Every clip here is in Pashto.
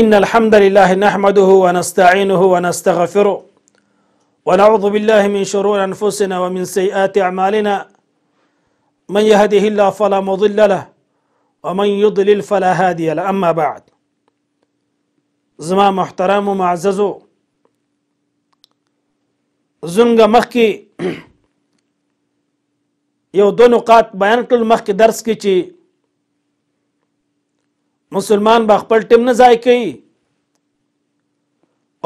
إن الحمد لله نحمده ونستعينه ونستغفره ونعوذ بالله من شرور أنفسنا ومن سيئات أعمالنا من يهده الله فلا مضل له ومن يضلل فلا هادي له أما بعد زما محترم معززو زنگ مخي يو دو نقاط بیان المخي درس كي مسلمان به خپل ټیم نه ځای کوي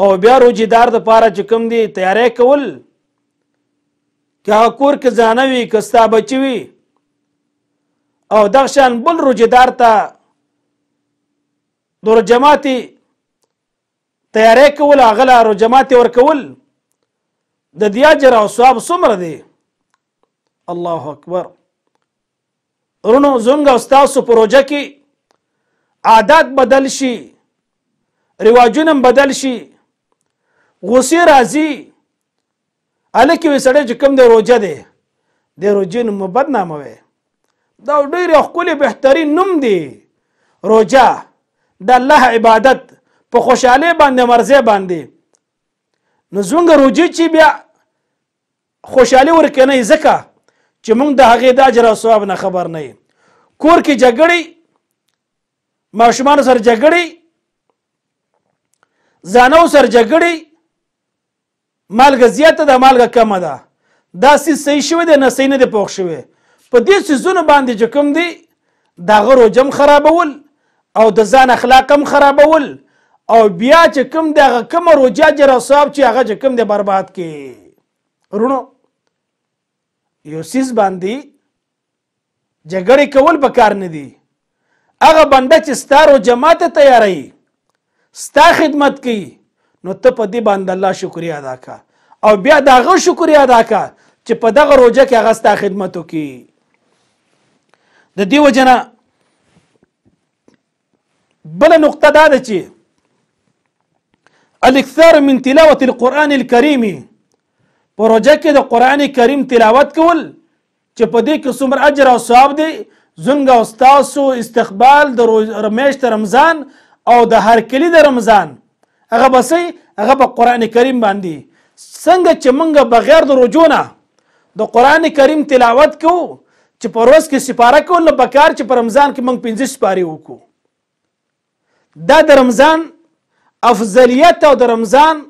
او بیا روجیدار د پاره چې کوم دی تیاری کول که کور کې ځانه وي که ستا بچی وي او دغشان بل روجیدار ته دور جماعتي تیاری کول هغه له جماعتي ورکول د دیا جر او ثواب څومره دی الله اکبر رونو زونګ او ستاسو پروژه کې عادات بدل شي رواجونه بدل شي غصې راځي هلکې وایي سړی چې کوم دی روجه دی د روجې نوم مه بدناموئ دا ډېرې ښکلې بهترین نوم دی روجه د الله عبادت په خوشحالۍ باندې مرضۍ باندې نو زمونږ روجې چې بیا خوشحالي ورکوي نه ځکه چې مونږ د هغې د اجر او ثواب نه خبر نه کور کې جګړې ماشومان سر جګړې زانو سر جګړې مالګه زیاته ده مالګه کمه ده دا سی صحیح شوی دی نه صحیح نه دی پوښ شوی په دې سیزونه باندې چې کوم دی دا غرو جم خرابول او د ځان اخلاق هم خرابول او بیا چې کوم دی هغه کوم روجا جره صاحب چې هغه چې کوم دی برباد کې رونو یو سیس باندې جګړې کول به کار نه دي هغه بنده چې ستارو جماعت تیاری ستا خدمت کوي نو ته په دې باندې الله شکریا ادا کا او بیا داغه شکریا ادا کا چې په دغه روزه کې هغه ستا خدمت وکي د دې وجنه بل نقطه دا ده چې الاكثار من تلاوه القران الكريم پروژه کې د قران کریم تلاوت کول چې په دې کې څومره اجر او ثواب دی زنګ او تاسو استقبال د رمیشت رمضان او د هر کلی د رمضان هغه بسې هغه په قران کریم باندې څنګه چې موږ بغیر د رجونه د قران کریم تلاوت کو چې په ورځ کې سپاره کو نو بکار چې په رمضان کې موږ پنځه سپاره وکړو دا د رمضان افضلیت او د رمضان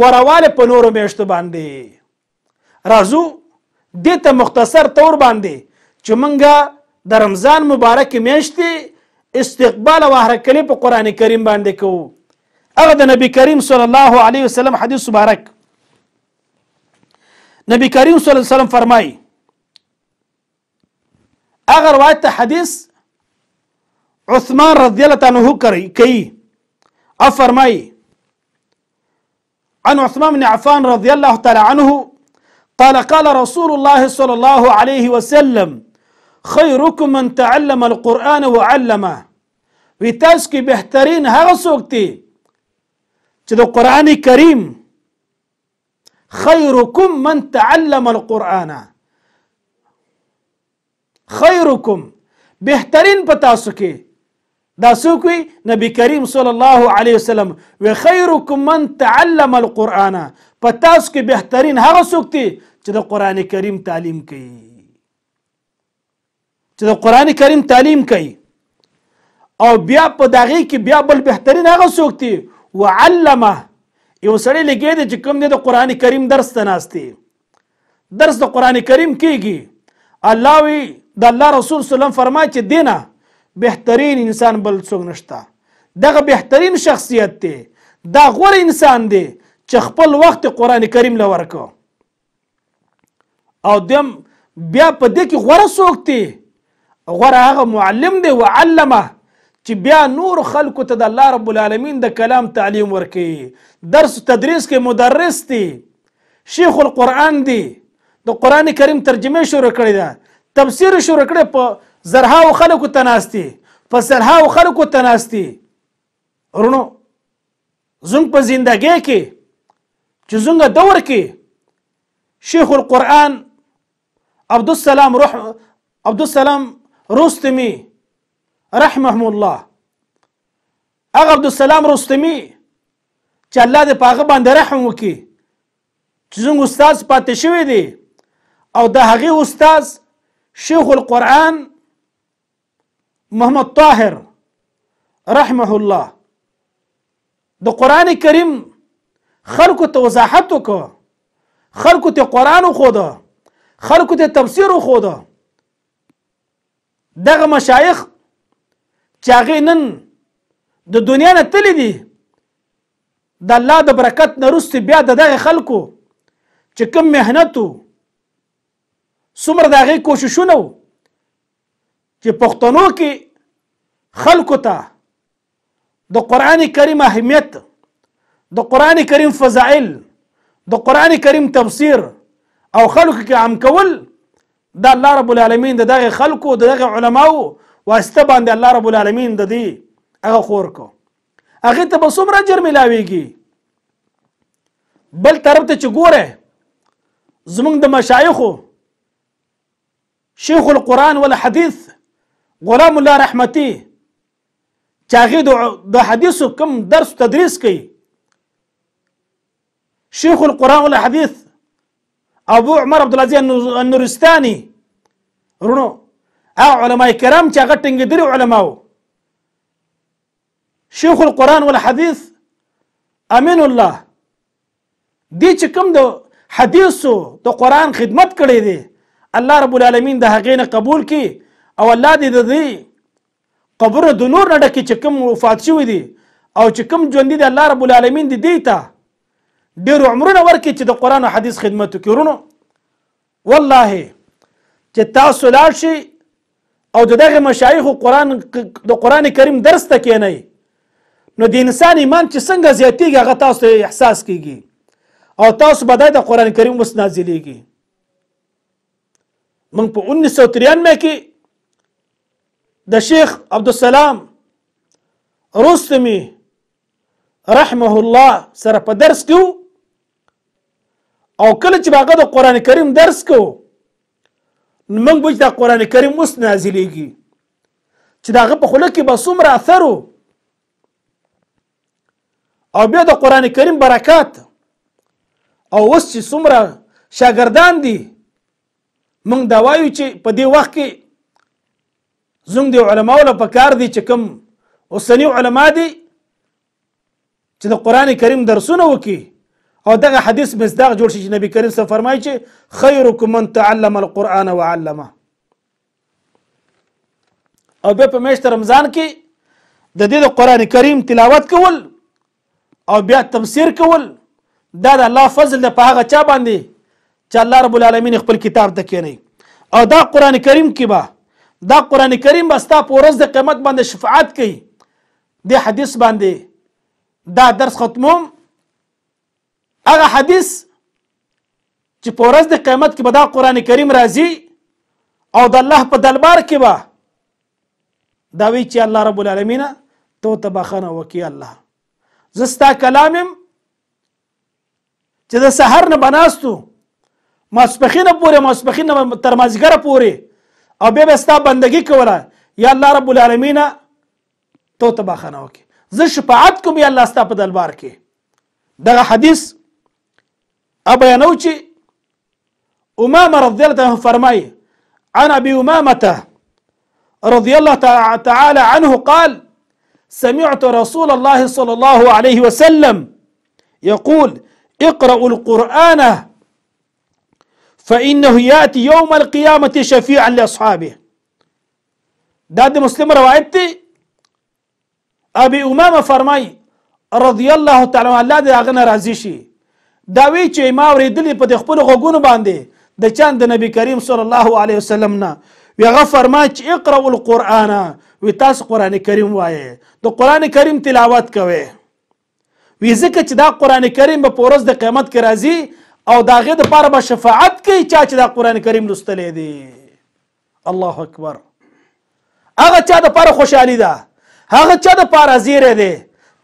غورواله په نورو میاشتو باندې راځو دې ته مختصر تور باندې چې موږ د رمضان مبارک میاشتې استقبال او هرکلی په قران کریم باندې کوو هغه د نبی کریم صلی الله علیه وسلم حدیث مبارک نبی کریم صلی الله علیه وسلم فرمای هغه روایت حدیث عثمان رضی الله عنه کوي کوي او عن عثمان بن عفان رضي الله تعالى عنه قال قال رسول الله صلى الله عليه وسلم خيركم من تعلم القرآن و علمه وی بحترين کې بهترین هغه څوک قرآن من تعلم القرآن خيركم بحترين بتاسكي دا سوكي نبي كريم صلى الله عليه وسلم و من تعلم القرآن بتاسكي بحترين کې سوكتي هغه څوک قرآن چې د قران کریم تعلیم کوي او بیا په دغه کې بیا بل بهترین هغه څوک دی وعلمه یو سړی لګی دی چې کوم دی د قران کریم درس ته ناشتي درس د قران کریم کیږي الله وی د الله رسول صلی الله علیه وسلم فرمایي چې دینه بهترین انسان بل څوک نشته دغه بهترین شخصیت دی دا غوره انسان دی چې خپل وخت قران کریم لور کو او دم بیا په دې کې غوره څوک دی غوره هغه معلم دی وعلمه چې بیا نور خلکو ته د الله رب العالمین د کلام تعلیم ورکوي درس تدریس کې مدرس دی شیخ القرآن دی د قرآن کریم ترجمه شروع کړې ده تفسیر شروع کړی په زرهاو خلکو ته ناست دی په سرهاو خلکو ته ناست دی ورونو زموږ په زندګۍ کې چې زموږ دور کې شیخ القرآن عبدالسلام روح عبدالسلام رستمی رحمه الله هغه عبد السلام رستمی چې الله دې پاغه باندې رحم وکي چې زموږ استاد پاتې شوی دی او د هغه استاد شیخ القرآن محمد طاهر رحمه الله د قران کریم خلکو ته وضاحت وکړه خلکو ته قران خو ده خلکو ته تفسیر خو ده دغه مشایخ چې هغې نن د دنیا نه تللی دي د الله د برکت نه وروستې بیا د دغې خلکو چې کوم محنت و څومره د هغې کوششونه و چې پښتنو کې خلکو ته د قرآن کریم اهمیت د قرآن کریم فضائل د قرآن کریم تفسیر او خلکو کې عام کول دا الله رب العالمین د دغه خلکو د دغه علماو واسطه باندې الله رب العالمین د دې هغه خور کو هغه ته به څومره اجر ملاويږي بل طرف ته چې ګوره زمونږ د مشایخو شیخ القرآن ولا حدیث غلام الله رحمتي چې هغه د حدیثو کم درس تدریس کوي شیخ القرآن ولا حدیث ابو عمر عبد العزيز النورستاني رونو او علماء کرام چې هغه ټینګېدلي علماو شیخ القرآن والحديث امین الله دی چې کوم د حدیثو د قرآن خدمت کړی دی الله رب العالمین د هغې نه قبول کی او الله دې د دې قبر د نور نه ډکې چې کوم وفات شوی دی او چې کوم ژوندي دی الله رب العالمین دې دی ته ډیرو عمرونه ورکړي چې د قرآن او حدیث خدمت وکړي ورونو والله چې تاسو لاړ شئ او د دغه مشایخو قرآن د قرآن کریم درس ته کینئ نو د انسان ایمان چې څنګه زیاتیږي هغه تاسو احساس کیږي او تاسو به د قرآن کریم اوس نازلیږي موږ په 1993 کې د شیخ عبدالسلام رستمی رحمه الله سره په درس کې او کله چې باغه د قران کریم درس کو موږ به د قران کریم اوس نازلېږي چې داغه په خوله کې به څومره اثر او بیا د قران کریم برکات او اوس چې څومره شاګردان دي موږ دا وایو چې په دې وخت کې زموږ د علماو له پکار دي چې کوم اوسني علما دي چې د قران کریم درسونه وکړي او دغه حدیث مصداق جوړ شي چې نبی کریم صلی فرمایي چې خیرکم من تعلم القرآن وعلمه او بیا په میاشت رمضان کې د دې د قران کریم تلاوت کول او بیا تفسیر کول دا د الله فضل د په هغه چا باندې چې الله رب العالمین خپل کتاب ته کینی او دا قران کریم کې به دا قران کریم به ستا په ورځ د قیامت باندې شفاعت کوي د حدیث باندې دا درس ختموم هغه حدیث چې په ورځ د قیامت کې به دا قران کریم راځي او د الله په دلبار کې به دا وی چې الله رب العالمین تو ته بخنه وکي الله زستا کلامم چې د سحر نه بناستو ماسپخینه پورې ماسپخینه تر مازیګره پورې او بیا به ستا بندگی کوله یا الله رب العالمین تو ته بخنه وکي زه شفاعت کوم یا الله ستا په دلبار کې دغه حدیث أبا ينوشي أمامة رضي الله عنه فرمي عن أبي أمامة رضي الله تعالى عنه قال سمعت رسول الله صلى الله عليه وسلم يقول اقرأوا القرآن فإنه يأتي يوم القيامة شفيعا لأصحابه داد مسلم روايتي ابي امامه فرمي رضي الله تعالى عنه لا دې هغه ناراضي دا وی چې ما ورېدلې په خپل غوګونو باندې د چاند د نبی کریم صلی الله علیه وسلم نه وی هغه فرما چې اقرأ القرآن وی تاسو قران کریم وایې د قران کریم تلاوت کوئ وی ځکه چې دا قران کریم په ورځ د قیامت کې راځي او داغه د پاره به شفاعت کوي چا چې دا قران کریم لوستلې دي الله اکبر هغه چا د پاره خوشحالي ده هغه چا د پاره زیره ده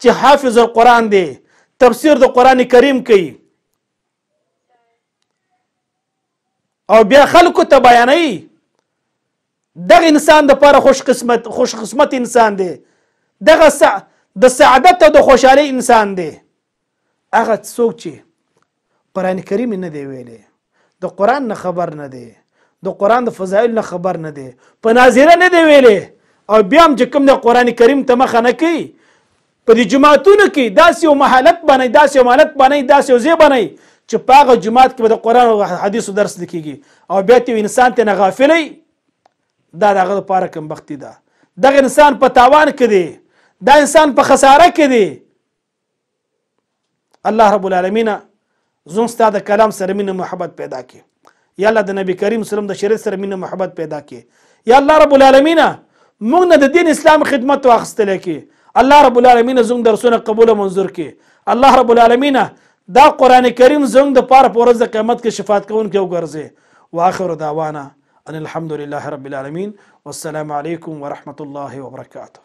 چې حافظ القرآن دی تفسیر د قران کریم کوي او بیا خلکو ته بیانې دغه انسان د پاره خوش قسمت خوش قسمت انسان دی دغه سع د سعادت او د خوشحالۍ انسان دی هغه څوک چې قران کریم نه دی ویلي د قران نه خبر نه دی د قران د فضایل نه خبر نه دی په ناظره نه دی ویلي او بیا هم چې کوم د قران کریم ته مخه نه کوي په دې جماعتونو کې داسې یو محالت باندې داسې یو مالت باندې داسې یو ځای باندې چې په هغه جماعت کې به د قران او حدیثو درس لیکيږي او بیا ته انسان ته نه غافلی دا دغه لپاره کمبختی ده دغه انسان په تاوان کې دی دا انسان په خساره کې دی الله رب العالمین زون ستاسو د کلام سره مینه محبت پیدا کړي یا الله د نبی کریم صلی الله علیه وسلم د شریعت سره مینه محبت پیدا کړي یا الله رب العالمین موږ نه د دین اسلام خدمت واخستل کی الله رب العالمین زموږ درسونه قبول منظور کی الله رب العالمین دا قران کریم زم د پاره پورز د قیامت کې شفاعت کون کې وګرځي واخر دعوانا ان الحمد لله رب العالمین والسلام علیکم ورحمۃ اللہ وبرکاتہ